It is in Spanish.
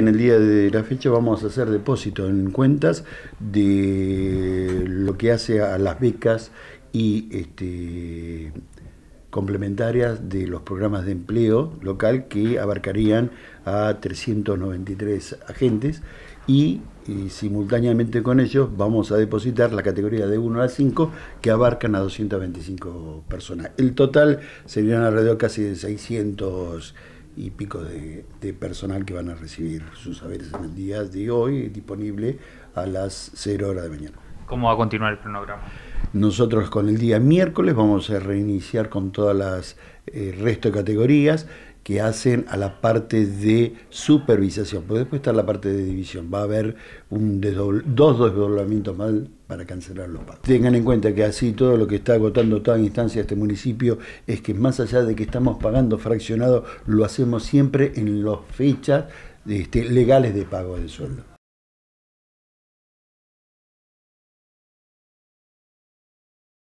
En el día de la fecha vamos a hacer depósito en cuentas de lo que hace a las becas y este, complementarias de los programas de empleo local que abarcarían a 393 agentes y, y eh, simultáneamente con ellos vamos a depositar la categoría de 1 a 5 que abarcan a 225 personas. El total serían alrededor casi de 600 y pico de, personal que van a recibir sus saberes en el día de hoy, disponible a las 0 horas de mañana. ¿Cómo va a continuar el cronograma? Nosotros con el día miércoles vamos a reiniciar con todas las eh, resto de categorías que hacen a la parte de supervisación, porque después está la parte de división, va a haber un dos desdoblamientos más para cancelar los pagos. Tengan en cuenta que así todo lo que está agotando toda instancia este municipio es que más allá de que estamos pagando fraccionado, lo hacemos siempre en las fechas este, legales de pago del sueldo.